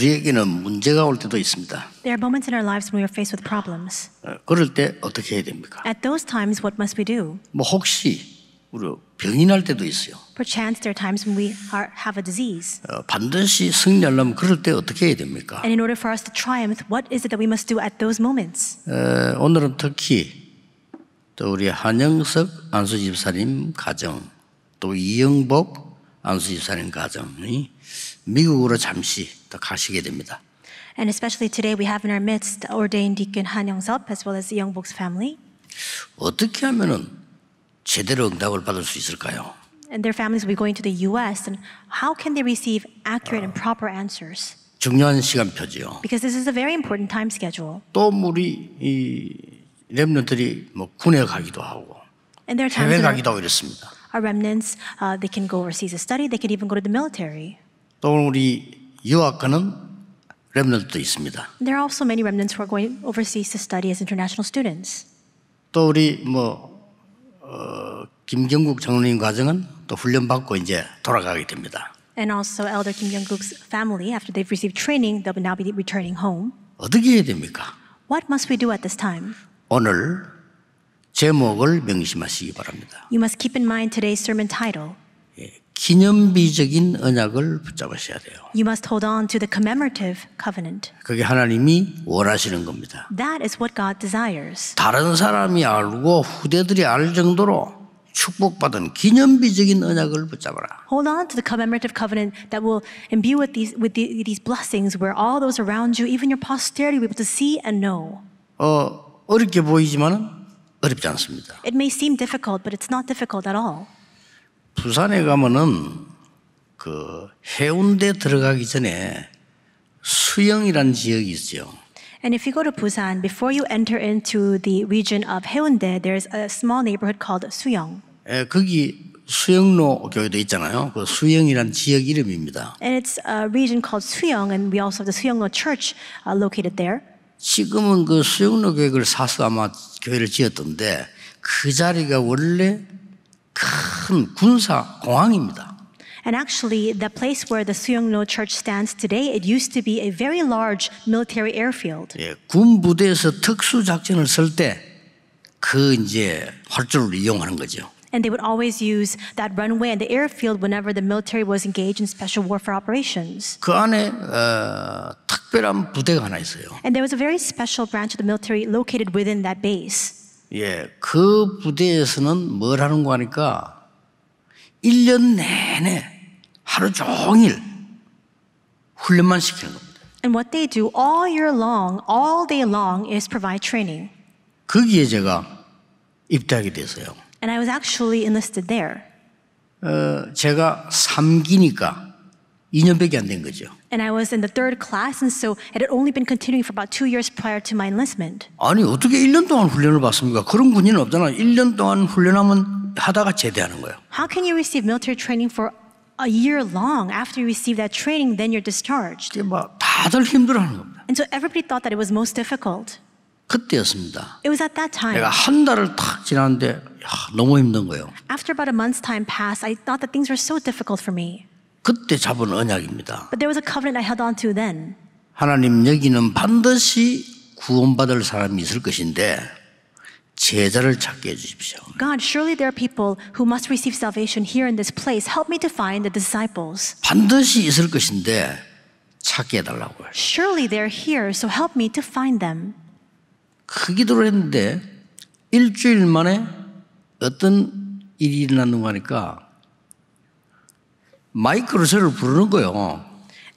우리에게는 문제가 올 때도 있습니다. There are moments in our lives when we are faced with problems. 그럴 때 어떻게 해야 됩니까? At those times, what must we do? 뭐 혹시 우리 병이 날 때도 있어요. Perchance there are times when we are, have a disease. 어, 반드시 승리하려면 그럴 때 어떻게 해야 됩니까? And in order for us to triumph, what is it that we must do at those moments? 에, 오늘은 특히 또 우리 한영석 안수 집사님 가정 또 이영복 안수 집사님 가정이 미국으로 잠시 다 가시게 됩니다. And especially today we have in our midst ordained deacon Han Young-seop as well as Youngbok's family. 어떻게 하면은 제대로 응답을 받을 수 있을까요? And their families will be going to the U.S. and how can they receive accurate and proper answers? 중요한 시간표지요. Because this is a very important time schedule. 또 우리 이 렘넌트들이 뭐 군에 가기도 하고 해외 가기도 하고 이렇습니다. Our remnants, uh, they can go overseas to study. They can even go to the military. 또 우리 이와 같은 렘넌트도 있습니다. There are also many remnants who are going overseas to study as international students. 또 우리 뭐 어, 김경국 장로님 과정은 또 훈련 받고 이제 돌아가게 됩니다. And also Elder Kim Young-gook's family, after they've received training, they will now be returning home. 어떻게 해야 됩니까? What must we do at this time? 오늘 제목을 명심하시기 바랍니다. You must keep in mind today's sermon title. 예, 기념비적인 언약을 붙잡으셔야 돼요. You must hold on to the commemorative covenant. 그게 하나님이 원하시는 겁니다. That is what God desires. 다른 사람이 알고 후대들이 알 정도로 축복받은 기념비적인 언약을 붙잡아라. Hold on to the commemorative covenant that will imbue with these with the, these blessings where all those around you, even your posterity, will be able to see and know. 어 어렵게 보이지만은 어렵지 않습니다. It may seem difficult, but it's not difficult at all. 부산에 가면은 그 해운대 들어가기 전에 수영이라는 지역이 있죠. And if you go to Busan, before you enter into the region of Haeundae, there's a small neighborhood called Suyong. 예, 거기 수영로 교회도 있잖아요. 그 수영이란 지역 이름입니다. And it's a region called Suyong, and we also have the Suyongno Church uh, located there. 지금은 그 수영로 교회를 사서 아마 교회를 지었던데 그 자리가 원래 큰 군사 공항입니다. And actually, the place where the Suyongno Church stands today, it used to be a very large military airfield. 예, 군 부대에서 특수 작전을 쓸때그 이제 활주를 이용하는 거죠. And they would always use that runway and the airfield whenever the military was engaged in special warfare operations. 그 안에 어, 특별한 부대가 하나 있어요. And there was a very special branch of the military located within that base. 예, 그 부대에서는 뭘 하는 거 하니까 1년 내내 하루 종일 훈련만 시키는 겁니다. And what they do all year long, all day long is provide training. 거기에 제가 입대하게 됐어요. And I was actually enlisted there. 어, 제가 3기니까 2년밖에 안된 거죠. And I was in the third class, and so it had only been continuing for about two years prior to my enlistment. 아니 어떻게 1년 동안 훈련을 받습니까? 그런 군인은 없잖아. 1년 동안 훈련하면 하다가 제대하는 거예요. How can you receive military training for a year long? After you receive that training, then you're discharged. 이게 막 다들 힘들어하는 겁니다. And so everybody thought that it was most difficult. 그때였습니다. It was at that time. 내가 한 달을 탁 지났는데 야, 너무 힘든 거예요. After about a month's time passed, I thought that things were so difficult for me. 그때 잡은 언약입니다. But there was a covenant I held on to then. 하나님 여기는 반드시 구원받을 사람이 있을 것인데 제자를 찾게 해 주십시오. God, surely there are people who must receive salvation here in this place. Help me to find the disciples. 반드시 있을 것인데 찾게 해 달라고요. Surely they're here, so help me to find them. 그 기도를 했는데 일주일 만에 어떤 일이 일어났는가 하니까 마이크로 저를 부르는 거예요.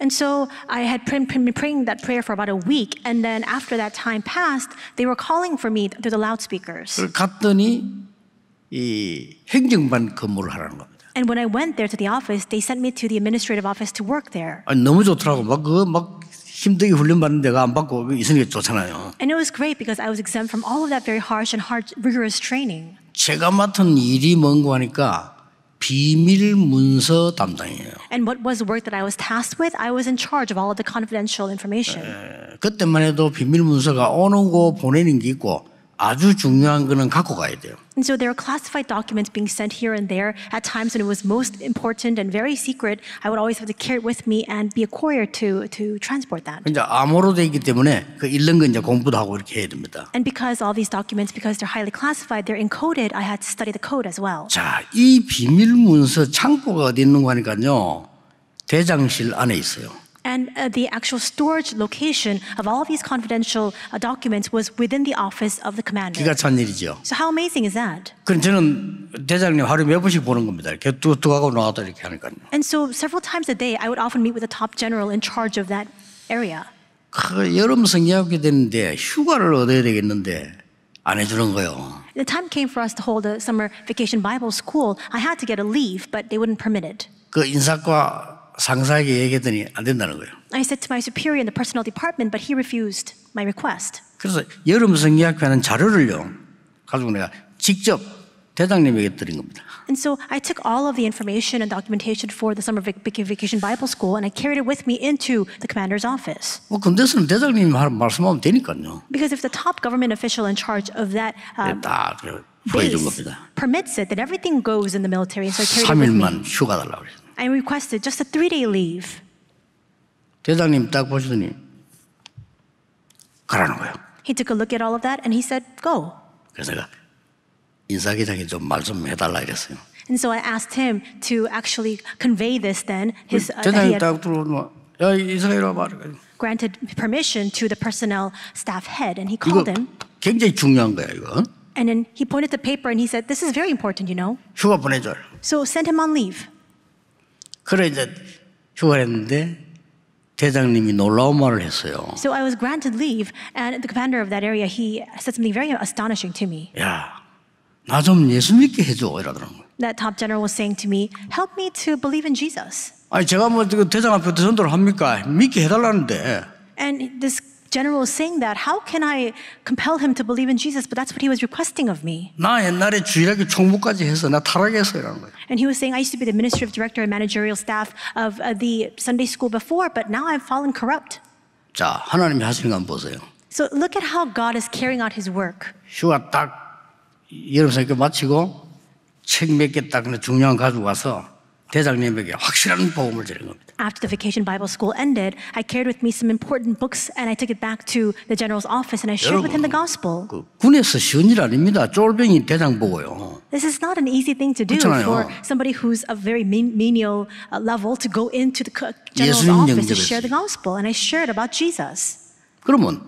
And so I had been praying that prayer for about a week, and then after that time passed, they were calling for me through the loudspeakers. 갔더니 이 행정반 근무를 하라는 겁니다. And when I went there to the office, they sent me to the administrative office to work there. 아니, 너무 좋더라고 막그막 힘들게 훈련 받는 데가 안 받고 있으니까 좋잖아요. And it was great because I was exempt from all of that very harsh and hard, rigorous training. 제가 맡은 일이 뭔고 하니까 비밀 문서 담당이에요. And what was the work that I was tasked with? I was in charge of all of the confidential information. 그때만 해도 비밀 문서가 오는 거 보내는 게 있고 아주 중요한 거는 갖고 가야 돼요. And so there are classified documents being sent here and there. At times when it was most important and very secret, I would always have to carry it with me and be a courier to to transport that. 이제 암호로 돼 있기 때문에 그 읽는 거 이제 공부도 하고 이렇게 해야 됩니다. And because all these documents, because they're highly classified, they're encoded. I had to study the code as well. 자, 이 비밀 문서 창고가 어디 있는 거 하니까요. 대장실 안에 있어요. And uh, the actual storage location of all these confidential uh, documents was within the office of the commander. 기가 찬 일이죠. So how amazing is that? 그럼 저는 대장님 하루 몇 번씩 보는 겁니다. 이렇게 뚝뚝하고 나왔다 이렇게 하니까. And so several times a day, I would often meet with the top general in charge of that area. 그 여름 성리학교 됐는데 휴가를 얻어야 되겠는데 안 해주는 거요. The time came for us to hold a summer vacation Bible school. I had to get a leave, but they wouldn't permit it. 그 인사과 상사에게 얘기했더니 안 된다는 거예요. I said to my superior in the personnel department, but he refused my request. 그래서 여름 성기학회는 자료를요. 가지고 내가 직접 대장님에게 드린 겁니다. And so I took all of the information and documentation for the summer vacation Bible school and I carried it with me into the commander's office. 뭐 군대에서는 대장님이 말씀하면 되니까요. Because if the top government official in charge of that um, 보여준 겁니다. permits it, then everything goes in the military. So I carried it with me. 3일만 휴가 달라고 그래요. I requested just a three day leave. 대장님 딱 보시더니 가라는 거예요. He took a look at all of that and he said, go. 그래서 제가 인사기장이 좀말좀 해달라 이랬어요. And so I asked him to actually convey this then. His, uh, 딱 들어오면, 야 이사회로 말해. Granted permission to the personnel staff head and he called him. 이거 굉장히 중요한 거야 이거. And then he pointed the paper and he said, this is very important, you know. 휴가 보내줘. So send him on leave. 그래 이제 휴가를 했는데 대장님이 놀라운 말을 했어요. So I was granted leave, and the commander of that area he said something very astonishing to me. 야, 나 좀 예수 믿게 해줘 이러더라는 거예요. That top general was saying to me, "Help me to believe in Jesus." 아니 제가 뭐 대장 앞에 전도를 합니까? 믿게 해달라는데. And this general saying that, how can I compel him to believe in Jesus? But that's what he was requesting of me. And he was saying, I used to be the administrative director and managerial staff of uh, the Sunday school before, but now I've fallen corrupt. 자, 하나님이 건 보세요. So look at how God is carrying out His work. 휴가 딱 생각 마치고 책몇 중요한 가지고 와서 대장님에게 확실한 복음을 드린 겁니다. After the vacation Bible school ended, I carried with me some important books and I took it back to the general's office and I shared with him the gospel. 그 군에서 쉬운 일 아닙니다. 쫄병이 대장 보고요. This is not an easy thing to do 그렇잖아요. for somebody who's a very menial level to go into the general's office to share the gospel and I shared about Jesus. 그러면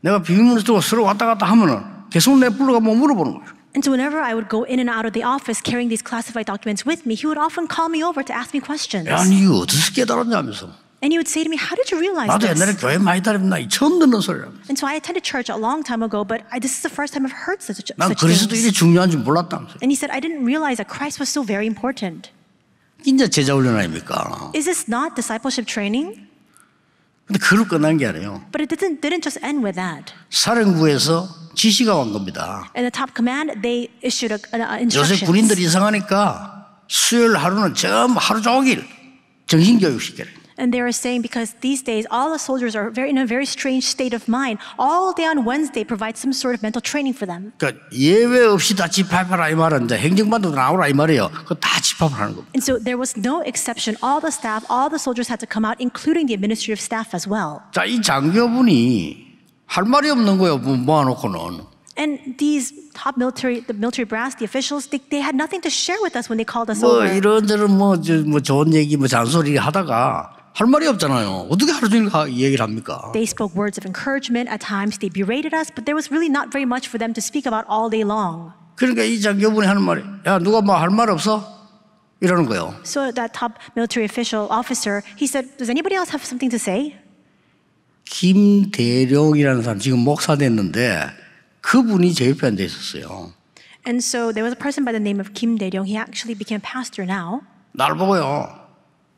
내가 비밀문을 두고 서로 왔다 갔다 하면은 계속 내 불러가 뭐 물어보는 거예요. And so whenever I would go in and out of the office carrying these classified documents with me, he would often call me over to ask me questions. 야, 깨달았냐면서. And he would say to me, "How did you realize 나도 this?" And so I attended church a long time ago, but I, this is the first time I've heard such, a 난 And he said, "I didn't realize that Christ was so very important." Is this not discipleship training? 근데 그로 끝난 게 아니에요. But it didn't, didn't just end with that. 사령부에서 지시가 온 겁니다. In the top command, they issued a, instructions. 요새 군인들 이상하니까 수요일 하루는 전 하루 종일 정신교육 시켜요. And they were saying because these days all the soldiers are very, in a very strange state of mind. All day on Wednesday provides some sort of mental training for them. 그러니까 And so there was no exception. All the staff, all the soldiers had to come out, including the administrative staff as well. 자, 이 장교분이 할 말이 없는 거예요. 모아놓고는. And these top military, the military brass, the officials, they, they had nothing to share with us when they called us 뭐 over. 이런저런 뭐뭐 좋은 얘기 뭐 잔소리 하다가 할 말이 없잖아요. 어떻게 하루 종일 얘기를 합니까? They spoke words of encouragement. At times they berated us, but there was really not very much for them to speak about all day long. 그러니까 이 장교분이 하는 말이 야 누가 뭐 할 말 없어? 이러는 거예요. So that top military official officer, he said, "Does anybody else have something to say?" 김대룡이라는 사람 지금 목사 됐는데 그분이 제 옆에 앉아 있었어요. And so there was a person by the name of Kim Dae-ryung. He actually became pastor now. 날 보고요.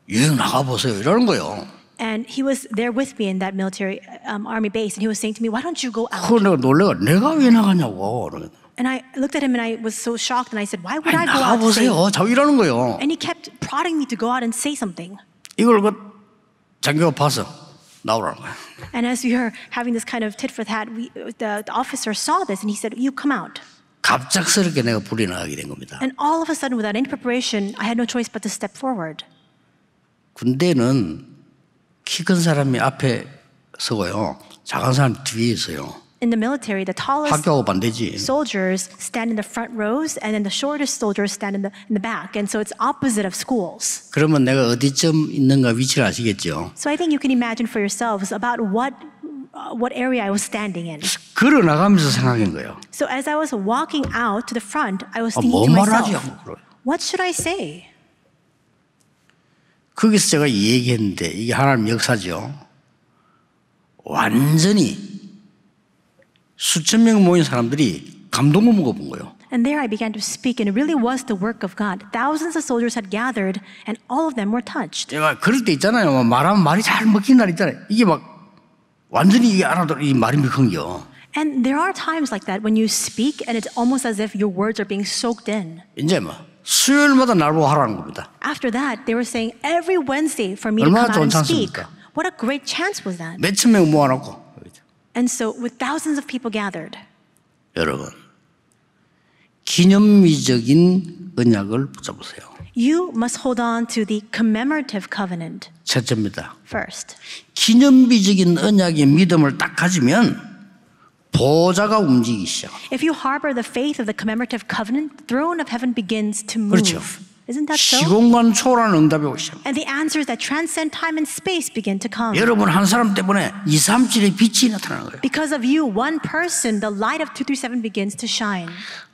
여행 나가보세요. 이러는 거예요. And he was there with me in that military um, army base, and he was saying to me, "Why don't you go out?" 내가 놀래가 내가 왜 나가냐고. And I looked at him and I was so shocked and I said, "Why would 아니, I go out?" 나가보세요. 이러는 거예요. And he kept prodding me to go out and say something. 이걸 그 봐서 나오라는 거야. And as we were having this kind of tit for tat, we, the, the officer saw this and he said, "You come out." 갑작스럽게 내가 불이 된 겁니다. And all of a sudden, without any preparation, I had no choice but to step forward. 군대는 키 큰 사람이 앞에 서고요. 작은 사람 뒤에 있어요. In the military, the tallest soldiers stand in the front rows, and then the shortest soldiers stand in the, in the back. And so it's opposite of schools. 그러면 내가 어디쯤 있는가 위치를 아시겠죠? So I think you can imagine for yourselves about what what area I was standing in. 걸어 나가면서 생각한 거예요. So as I was walking out to the front, I was thinking 아, to myself, what should I say? 거기서 제가 얘기했는데 이게 하나님 역사죠. 완전히 수천 명 모인 사람들이 감동을 먹어본 거예요. And there I began to speak, and it really was the work of God. Thousands of soldiers had gathered, and all of them were touched. 제가 그럴 때 있잖아요. 말하면 말이 잘 먹히는 날 있잖아요. 이게 막 완전히 이게 알아도 이 말이 먹힌겨. And there are times like that when you speak, and it's almost as if your words are being soaked in. 이제 뭐. 수요일마다 날 보고 하라는 겁니다. After that, they were saying every Wednesday for me to come out and speak. What a great chance was that. 몇천명 모아놓고. And so, with thousands of people gathered. 여러분, 기념미적인 언약을 붙잡으세요. You must hold on to the commemorative covenant. 첫째입니다. First. 기념비적인 언약의 믿음을 딱 가지면 보좌가 움직이기 시작. If you harbor the faith of the commemorative covenant, the throne of heaven begins to move. 그렇죠. Isn't that so? 시공간 응답이 And the answers that transcend time and space begin to come. 여러분 한 사람 때문에 빛이 나타나는 거예요. Because of you, one person, the light of 237 begins to shine.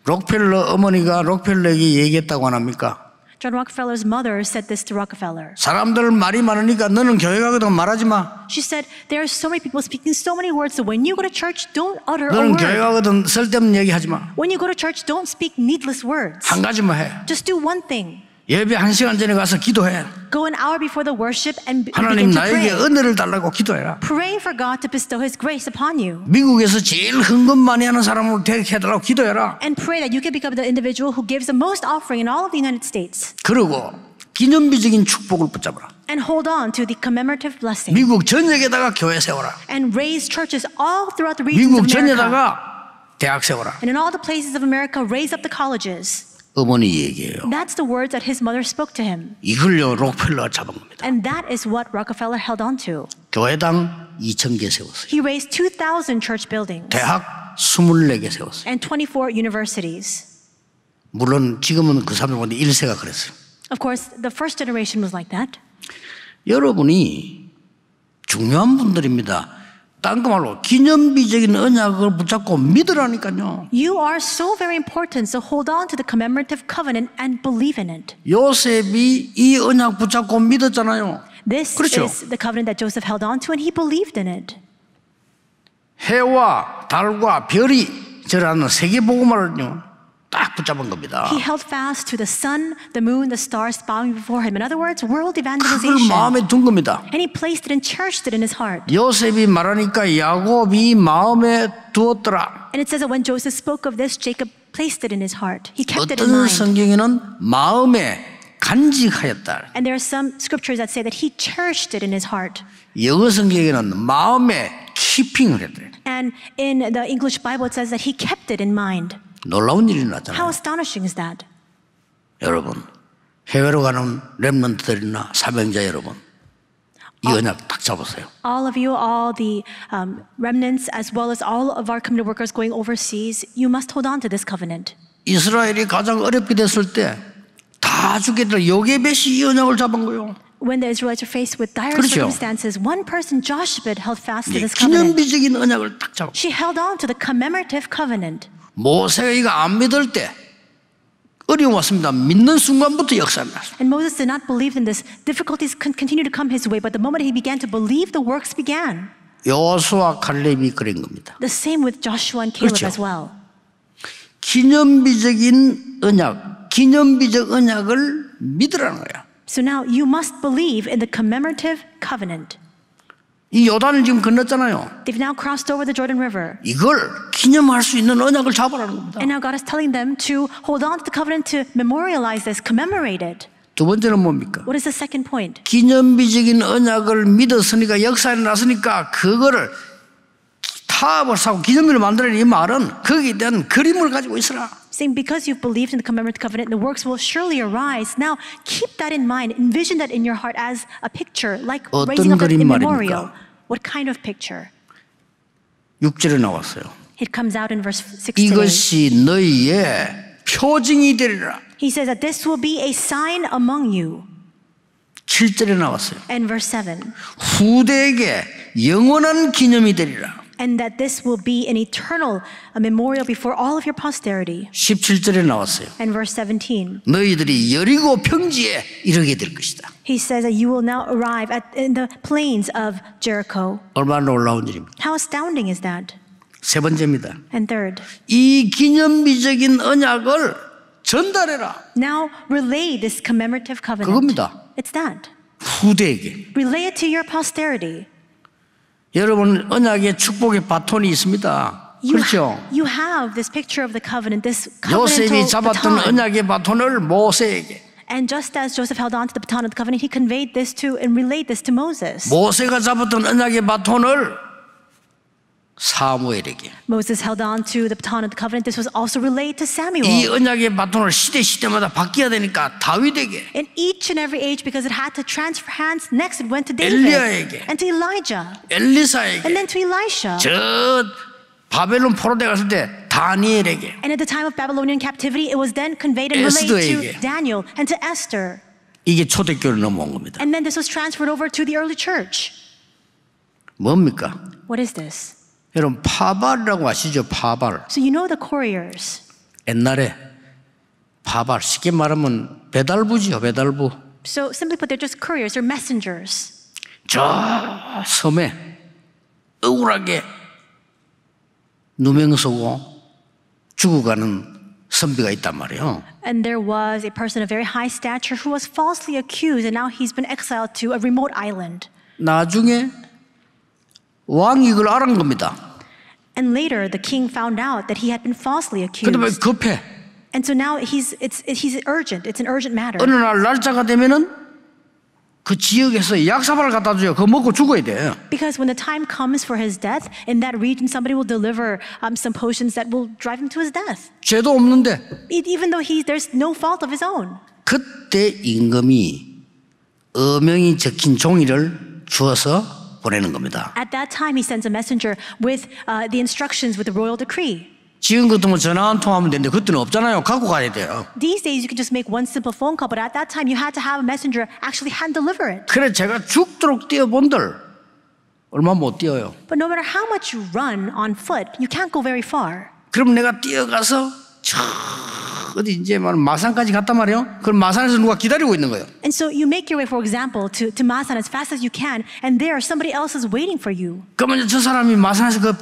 록펠러 어머니가 록펠러에게 얘기했다고 안 합니까? John Rockefeller's mother said this to Rockefeller. 사람들 말이 많으니까 너는 교회 가거든 말하지 마. She said there are so many people speaking so many words so when you go to church don't utter a word. 너는 교회 가거든 쓸데없는 얘기 하지 마. When you go to church don't speak needless words. 한 가지만 해. Just do one thing. 예배 한 시간 전에 가서 기도해. Go an hour before the worship and begin to 나에게 pray. 은혜를 달라고 기도해라. Pray for God to bestow His grace upon you. 미국에서 제일 헌금 많이 하는 사람으로 되달라고 기도해라. And pray that you can become the individual who gives the most offering in all of the United States. 그리고 기념비적인 축복을 붙잡아라. And hold on to the commemorative blessing. 미국 전역에다가 교회 세워라. And raise churches all throughout the region of America. 미국 전역에다가 대학 세워라. And in all the places of America, raise up the colleges. 어머니 얘기예요. That's the words that his mother spoke to him. 이걸요 록펠러 잡은 겁니다. And that is what Rockefeller held on to. 교회당 2,000개 세웠어요. He raised 2,000 church buildings. 대학 24개 세웠어요. And 24 universities. 물론 지금은 그 사람들보다 1세가 그랬어요. Of course, the first generation was like that. 여러분이 중요한 분들입니다. 딴거 말로 기념비적인 언약을 붙잡고 믿으라니까요. You are so very important, so hold on to the commemorative covenant and believe in it. 요셉이 이 언약 붙잡고 믿었잖아요. This 그렇죠? is the covenant that Joseph held on to and he believed in it. 해와 달과 별이 저라는 세계 복음화를요. 딱 붙잡은 겁니다. He held fast to the sun, the moon, the stars bowing before him. In other words, world evangelization. 그걸 마음에 둔 겁니다. And he placed it and cherished it in his heart. 요셉이 말하니까 야곱이 마음에 두었더라. And it says that when Joseph spoke of this, Jacob placed it in his heart. He kept it in mind. 어떤 성경에는 마음에 간직하였다. And there are some scriptures that say that he cherished it in his heart. 영어 성경에는 마음에 keeping을 했대. And in the English Bible it says that he kept it in mind. 놀라운 일이 나타나요. How astonishing is that? 여러분, 해외로 가는 렘넌트들이나 사명자 여러분, 이 언약 딱 잡으세요. All of you, all the um, remnants, as well as all of our community workers going overseas, you must hold on to this covenant. 이스라엘이 가장 어렵게 됐을 때다 죽게 될 요게벳이 이 언약을 잡은 거요. When the Israelites are faced with dire 그렇죠. circumstances, one person, Joshebed, held fast to this covenant. 기념비적인 언약을 딱 잡. She held on to the commemorative covenant. 모세가 안 믿을 때 어려움 왔습니다. 믿는 순간부터 역사가 났습니다. And Moses did not believe in this. Difficulties continued to come his way, but the moment he began to believe, the works began. 여호수아 갈렙이 그런 겁니다. The same with Joshua and Caleb 그렇죠? as well. 기념비적인 언약, 기념비적 언약을 믿으라는 거야. So now you must believe in the commemorative covenant. 이 요단을 지금 건넜잖아요. They've now crossed over the Jordan River. 이걸 기념할 수 있는 언약을 잡으라는 겁니다. And now God is telling them to hold on to the covenant to memorialize this, commemorate it. 두 번째는 뭡니까? What is the second point? 기념비적인 언약을 믿었으니까 역사에 나서니까 그거를 타협을 사고 기념비를 만들어낸 이 말은 거기에 대한 그림을 가지고 있으라. saying, Because you've believed in the commemorative covenant, the works will surely arise. Now, keep that in mind. Envision that in your heart as a picture, like raising up a memorial. What kind of picture? It comes out in verse 16. 이것이 너희의 표징이 되리라. He says that this will be a sign among you. 7절에 나왔어요. And verse 7. 후대에게 영원한 기념이 되리라 and that this will be an eternal a memorial before all of your posterity. 17절에 나왔어요. And verse 17. 너희들이 여리고 평지에 이르게 될 것이다. He says that you will now arrive at in the plains of Jericho. 얼마나 놀라운 How astounding is that? 세 번째입니다. And third. 이 기념비적인 언약을 전달해라. Now relay this commemorative covenant. 그겁니다. It's that. 후대에게. Relay it to your posterity. 여러분 언약의 축복의 바톤이 있습니다. 그렇죠? You have this picture of the covenant, this 요셉이 잡았던 언약의 바톤을 모세에게 And just as Joseph held on to the baton of the covenant, he conveyed this to and relayed this to Moses. 모세가 잡았던 언약의 바톤을 사무엘에게. Moses held on to the baton of the covenant. This was also relayed to Samuel. 이 언약의 바톤을 시대 시대마다 바뀌어야 되니까 다윗에게. In each and every age, because it had to transfer hands, next it went to David. 엘리야에게. And to Elijah. 엘리사에게. And then to Elisha. 저 바벨론 포로대 갔을 때 다니엘에게. And at the time of Babylonian captivity, it was then conveyed and relayed to Daniel and to Esther. 이게 넘어온 겁니다. And then this was transferred over to the early church. 뭡니까? What is this? 여러분 파발이라고 아시죠? 파발. So you know the couriers. 옛날에 파발 쉽게 말하면 배달부지요, 배달부. So simply put, they're just couriers, they're messengers. 저 섬에 억울하게 누명 쓰고 죽어가는 선비가 있단 말이에요. And there was a person of very high stature who was falsely accused, and now he's been exiled to a remote island. 나중에 왕이 이걸 알은 겁니다. And later the king found out that he had been falsely accused. 그다음에 급해. And so now he's it's he's urgent. It's an urgent matter. 어느 날 날짜가 되면은 그 지역에서 약사발을 갖다 줘요. 그거 먹고 죽어야 돼. Because when the time comes for his death, in that region somebody will deliver um, some potions that will drive him to his death. 죄도 없는데. It, even though he there's no fault of his own. 그때 임금이 어명이 적힌 종이를 주어서 보내는 겁니다. At that time, he sends a messenger with uh, the instructions with the royal decree. 지금 같으면 전화 한 통하면 되는데 그때는 없잖아요. 갖고 가야 돼요. These days you can just make one simple phone call, but at that time you had to have a messenger actually hand deliver it. 그래 제가 죽도록 뛰어본들 얼마 못 뛰어요. But no matter how much you run on foot, you can't go very far. 그럼 내가 뛰어가서 참 어디 이제 말 마산까지 갔단 말이에요. 그럼 마산에서 누가 기다리고 있는 거예요. And so you make your way, for example, to to Masan as fast as you can, and there somebody else is waiting for you. 그러면 저 사람이 마산에서 그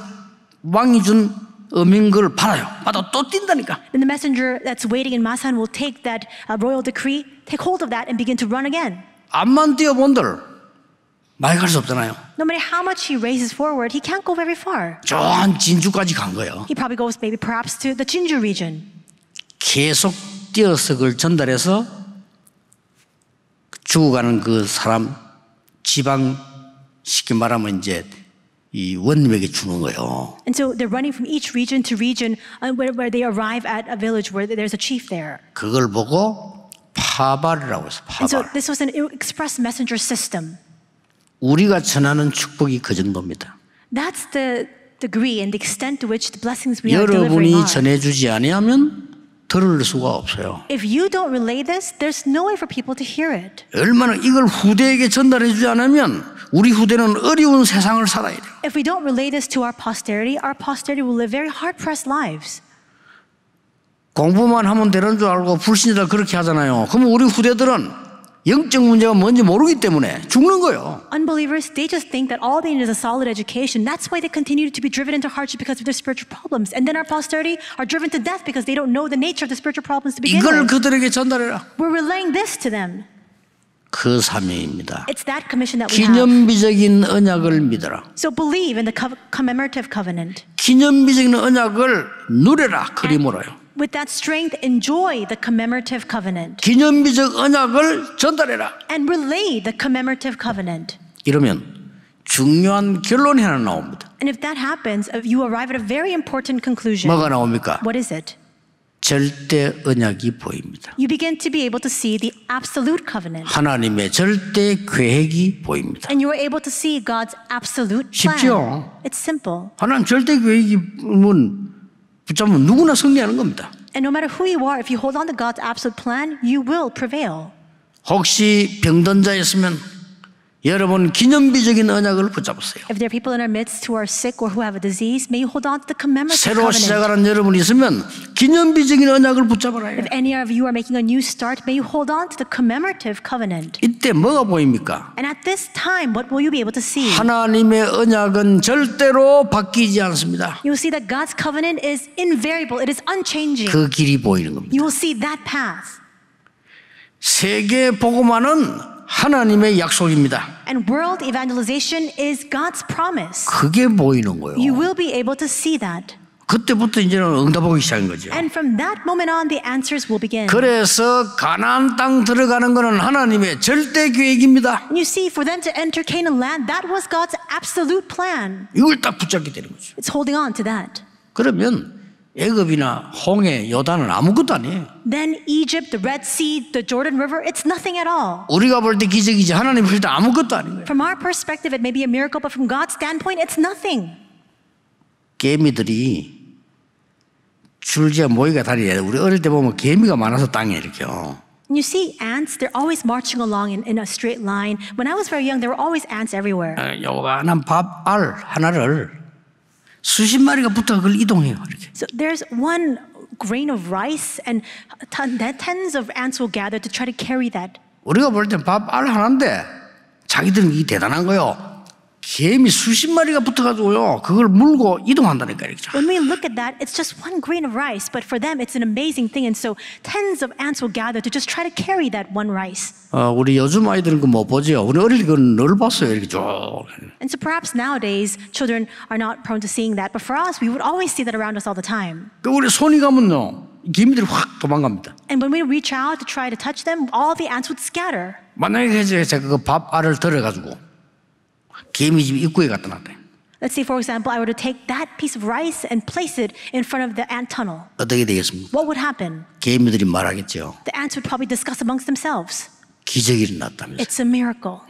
왕이 준 어민글을 팔아요. 받아 또 뛴다니까. Then the messenger that's waiting in Masan will take that uh, royal decree, take hold of that, and begin to run again. 앞만 뛰어본들 많이 갈수 없잖아요. No matter how much he races forward, he can't go very far. 저한 진주까지 간 거예요. He probably goes maybe perhaps to the Jinju region. 계속 뛰어서 그걸 전달해서 죽어가는 그 사람 지방 쉽게 말하면 이제 이 원맥에 주는 거예요. And so they're running from each region to region where, where they arrive at a village where there's a chief there. 그걸 보고 파발이라고 해서 파발. And so this was an express messenger system. 우리가 전하는 축복이 그 정도입니다. That's the degree and the extent to which the blessings we are delivering. 여러분이 전해주지 아니하면 들을 수가 없어요. If you don't relay this, there's no way for people to hear it. 얼마나 이걸 후대에게 전달해 주지 않으면 우리 후대는 어려운 세상을 살아야 돼요. If we don't relay this to our posterity, our posterity will live very hard-pressed lives. 공부만 하면 되는 줄 알고 불신자들 그렇게 하잖아요. 그럼 우리 후대들은 영적 문제가 뭔지 모르기 때문에 죽는 거예요. Unbelievers, they just think that all they need is a solid education. That's why they continue to be driven into hardship because of their spiritual problems. And then our posterity are driven to death because they don't know the nature of the spiritual problems to begin 이걸 with. 그들에게 전달해라. We're relaying this to them. 그 사명입니다. It's that commission that we 기념비적인 언약을 믿어라. So believe in the commemorative covenant. 기념비적인 언약을 누려라 그리모라요. with that strength enjoy the commemorative covenant. 기념비적 언약을 전달해라. And relay the commemorative covenant. 이러면 중요한 결론이 하나 나옵니다. And if that happens, you arrive at a very important conclusion. 뭐가 나옵니까? What is it? 절대 언약이 보입니다. You begin to be able to see the absolute covenant. 하나님의 절대 계획이 보입니다. And you are able to see God's absolute plan. 쉽죠? It's simple. 하나님 절대 계획이면 붙잡으면 누구나 승리하는 겁니다. And no matter who you are, if you hold on to God's absolute plan, you will prevail. 혹시 병든 자였으면 여러분 기념비적인 언약을 붙잡으세요. If there are people in our midst who are sick or who have a disease, may you hold on to the commemorative 새로 covenant. 시작하는 여러분 있으면 기념비적인 언약을 붙잡아라. If any of you are making a new start, may you hold on to the commemorative covenant. 이때 뭐가 보입니까? And at this time, what will you be able to see? 하나님의 언약은 절대로 바뀌지 않습니다. You will see that God's covenant is invariable. It is unchanging. 그 길이 보이는 겁니다. You will see that path. 세계 복음화는 하나님의 약속입니다. And world evangelization is God's promise. 그게 보이는 거예요. You will be able to see that. 그때부터 이제는 응답하기 시작한 거죠. And from that moment on, the answers will begin. 그래서 가나안 땅 들어가는 것은 하나님의 절대 계획입니다. And you see, for them to enter Canaan land, that was God's absolute plan. 이걸 딱 붙잡게 되는 거죠. It's holding on to that. 그러면 애굽이나 홍해, 요단은 아무것도 아니에요. Then Egypt, the Red Sea, the Jordan River, it's nothing at all. 우리가 볼 때 기적이지 하나님 볼 때 아무것도 아닌 거예요. From our perspective, it may be a miracle, but from God's standpoint, it's nothing. 개미들이 줄지어 모이가 다니래. 우리 어릴 때 보면 개미가 많아서 땅에 이렇게요. You see ants, they're always marching along in, in a straight line. When I was very young, there were always ants everywhere. 요만한 밥알 하나를 수십 마리가 붙어 그걸 이동해요. 이렇게. So there's one grain of rice and tens of ants will gather to try to carry that. 우리가 볼 땐밥알 하나인데 자기들은 이 대단한 거요. 개미 수십 마리가 붙어가지고요. 그걸 물고 이동한다니까 이렇죠. When we look at that, it's just one grain of rice, but for them it's an amazing thing, and so tens of ants will gather to just try to carry that one rice. 어, 우리 요즘 아이들은 그못 보지요. 우리 어릴 때늘 봤어요 이렇게 쭉. And so perhaps nowadays children are not prone to seeing that, but for us, we would always see that around us all the time. 그 우리 손이 가면요. 개미들이 확 도망갑니다. And when we reach out to try to touch them, all the ants would scatter. 만약에 제가 그밥 알을 들어가지고 개미집 입구에 갖다 놨대. Let's say, for example, I were to take that piece of rice and place it in front of the ant tunnel. 어떻게 되겠습니까? What would happen? 개미들이 말하겠죠. The ants would probably discuss amongst themselves. 기적이 일어났다면서. It's a miracle.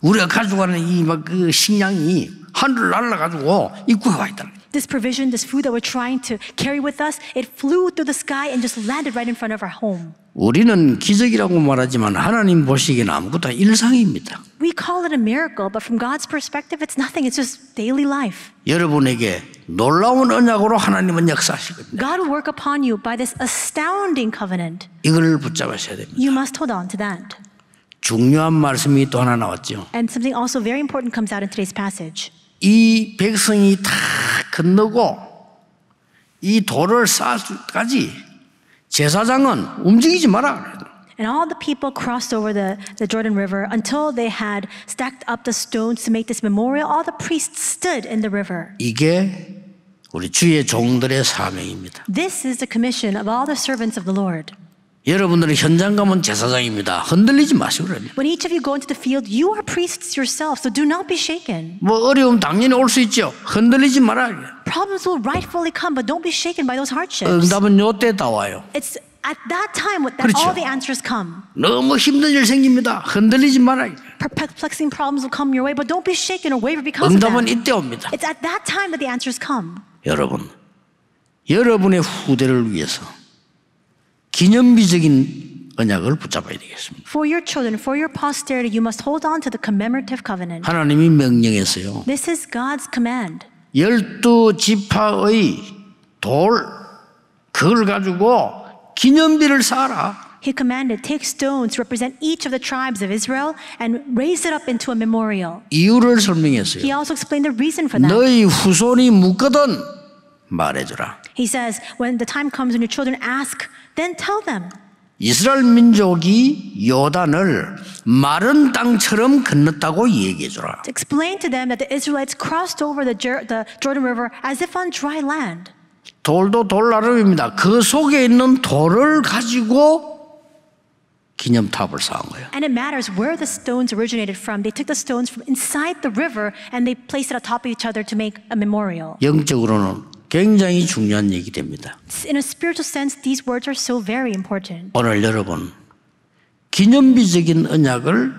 우리가 가져가는 이막그 식량이 하늘 날아가지고 입구에 와 있다. This provision, this food that we're trying to carry with us, it flew through the sky and just landed right in front of our home. 우리는 기적이라고 말하지만 하나님 보시기는 아무것도 일상입니다. We call it a miracle, but from God's perspective, it's nothing. It's just daily life. God will work upon you by this astounding covenant. You must hold on to that. 중요한 And something also very important comes out in today's passage. 이 백성이 다 건너고 이 돌을 쌓을까지 제사장은 움직이지 마라. And all the people crossed over the, the Jordan River until they had stacked up the stones to make this memorial. All the priests stood in the river. 이게 우리 주의 종들의 사명입니다. This is the commission of all the servants of the Lord. 여러분들은 현장 가면 제사장입니다. 흔들리지 마시고 그래요. When each of you go into the field, you are priests yourself, so do not be shaken. 뭐 어려움 당연히 올 수 있죠. 흔들리지 말아요. Problems will rightfully come, but don't be shaken by those hardships. 응답은 요때 나와요. It's At that time, with that, 그렇죠. all the answers come. 너무 힘든 일 생깁니다. 흔들리지 말아요. Perplexing problems will come your way, but don't be shaken or waver because of them. 응답은 이때 옵니다. It's at that time that the answers come. 여러분, 여러분의 후대를 위해서 기념비적인 언약을 붙잡아야 되겠습니다. For your children, for your posterity, you must hold on to the commemorative covenant. 하나님이 명령했어요. This is God's command. 열두 지파의 돌 그걸 가지고 기념비를 쌓아라. He commanded, take stones represent each of the tribes of Israel and raise it up into a memorial. 이유를 설명했어요. He also explained the reason for that. 너희 후손이 묻거든 He says, when the time comes when your children ask, then tell them. 이스라엘 민족이 요단을 마른 땅처럼 건넜다고 Explain to them that the Israelites crossed over the Jordan River as if on dry land. 돌도 돌나름입니다. 그 속에 있는 돌을 가지고 기념탑을 쌓은 거예요. And it matters where the stones originated from. They took the stones from inside the river and they placed it atop of each other to make a memorial. 영적으로는 굉장히 중요한 얘기 됩니다. In a spiritual sense, these words are so very important. 오늘 여러분 기념비적인 언약을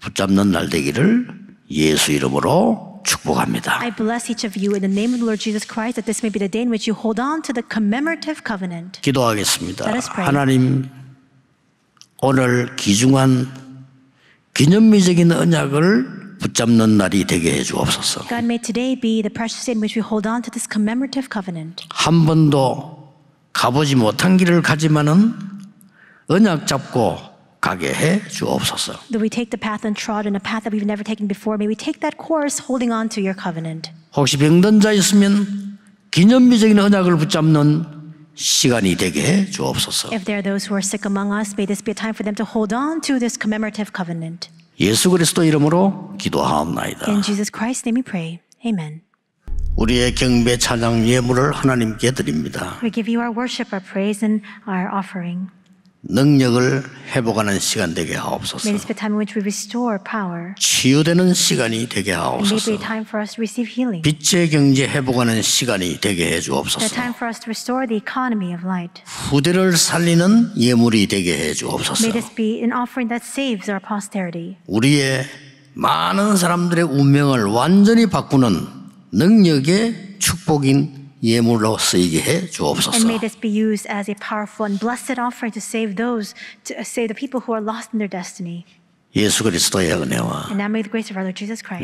붙잡는 날 되기를 예수 이름으로 축복합니다. I bless each of you in the name of the Lord Jesus Christ that this may be the day in which you hold on to the commemorative covenant. 기도하겠습니다. Let us pray. 하나님 오늘 기중한 기념비적인 언약을 붙잡는 날이 되게 해 주옵소서. God may today be the precious day in which we hold on to this commemorative covenant. 한 번도 가보지 못한 길을 가지만은 언약 잡고 가게 해 주옵소서. That we take the path untrodden, a path that we've never taken before. May we take that course, holding on to your covenant. 혹시 병든 자 있으면 기념비적인 언약을 붙잡는 시간이 되게 해 주옵소서. If there are those who are sick among us, may this be a time for them to hold on to this commemorative covenant. 예수 그리스도 이름으로 기도하옵나이다. In Jesus Christ's name we pray. Amen. 우리의 경배 찬양 예물을 하나님께 드립니다. We give you our worship, our praise, and our offering. 능력을 회복하는 시간 되게 하옵소서. May this be time in which we restore power. 치유되는 시간이 되게 하옵소서. May be time for us to receive healing. 빛의 경제 회복하는 시간이 되게 해 주옵소서. May time for us to restore the economy of light. 후대를 살리는 예물이 되게 해 주옵소서. May this be an offering that saves our posterity. 우리의 많은 사람들의 운명을 완전히 바꾸는 능력의 축복인 예물로 쓰이게 해 주옵소서. And may this be used as a powerful and blessed offering to save those, to save the people who are lost in their destiny. 예수 그리스도의 은혜와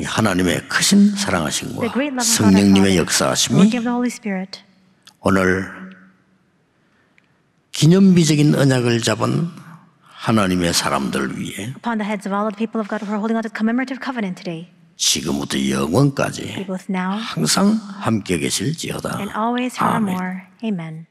하나님의 크신 사랑하심과 성령님의 역사하심이 오늘 기념비적인 언약을 잡은 하나님의 사람들 위해 지금부터 영원까지 항상 함께 계실지어다. 아멘.